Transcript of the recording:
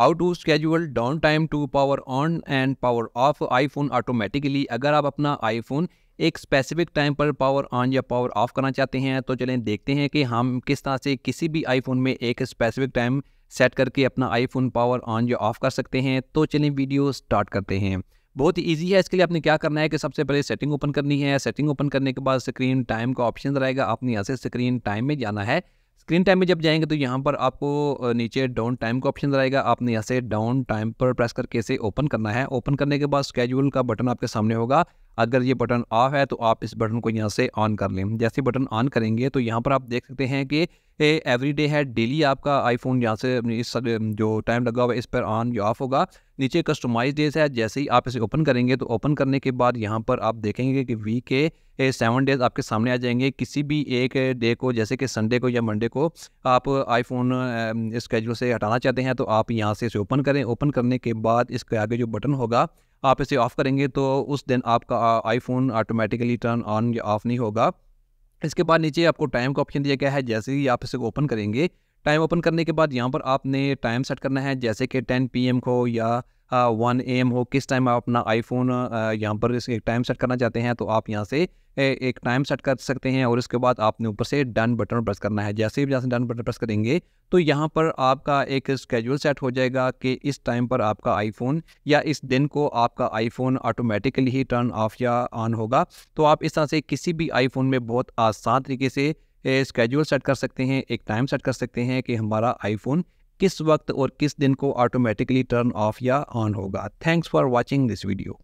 how to schedule downtime to power on and power off iPhone automatically अगर आप अपना iPhone एक specific time पर power on या पावर ऑफ करना चाहते हैं तो चलें देखते हैं कि हम किस तरह से किसी भी आईफोन में एक स्पेसिफिक टाइम सेट करके अपना आईफोन पावर ऑन या ऑफ कर सकते हैं तो चलें वीडियो स्टार्ट करते हैं बहुत ही ईजी है इसके लिए आपने क्या करना है कि सबसे पहले सेटिंग ओपन करनी है सेटिंग ओपन करने के बाद स्क्रीन टाइम का ऑप्शन रहेगा आपने यहाँ से स्क्रीन टाइम में जाना है स्क्रीन टाइम में जब जाएंगे तो यहाँ पर आपको नीचे डाउन टाइम का ऑप्शन रहेगा आपने यहाँ से डाउन टाइम पर प्रेस करके इसे ओपन करना है ओपन करने के बाद स्केजूल का बटन आपके सामने होगा अगर ये बटन ऑफ है तो आप इस बटन को यहाँ से ऑन कर लें जैसे बटन ऑन करेंगे तो यहाँ पर आप देख सकते हैं कि एवरी डे है डेली आपका आईफोन यहाँ से इस जो टाइम लगा हुआ है इस पर ऑन या ऑफ होगा नीचे कस्टमाइज डेज है जैसे ही आप इसे ओपन करेंगे तो ओपन करने के बाद यहाँ पर आप देखेंगे कि वीक के सेवन डेज आपके सामने आ जाएंगे किसी भी एक डे को जैसे कि संडे को या मंडे को आप आईफोन स्केजूल से हटाना चाहते हैं तो आप यहाँ से इसे ओपन करें ओपन करने के बाद इसके आगे जो बटन होगा आप इसे ऑफ़ करेंगे तो उस दिन आपका आईफोन ऑटोमेटिकली टर्न ऑन या ऑफ़ नहीं होगा इसके बाद नीचे आपको टाइम का ऑप्शन दिया गया है जैसे ही आप इसे ओपन करेंगे टाइम ओपन करने के बाद यहाँ पर आपने टाइम सेट करना है जैसे कि टेन पी को या वन एम हो किस टाइम आप अपना आईफोन यहाँ पर एक टाइम सेट करना चाहते हैं तो आप यहाँ से एक टाइम सेट कर सकते हैं और इसके बाद आपने ऊपर से डन बटन प्रेस करना है जैसे ही जैसे डन बटन प्रेस करेंगे तो यहाँ पर आपका एक स्केड्यूल सेट हो जाएगा कि इस टाइम पर आपका आईफोन या इस दिन को आपका आईफोन ऑटोमेटिकली ही टर्न ऑफ या ऑन होगा तो आप इस तरह से किसी भी आईफोन में बहुत आसान तरीके से स्केड्यूल सेट कर सकते हैं एक टाइम सेट कर सकते हैं कि हमारा आईफोन किस वक्त और किस दिन को ऑटोमेटिकली टर्न ऑफ या ऑन होगा thanks for watching this video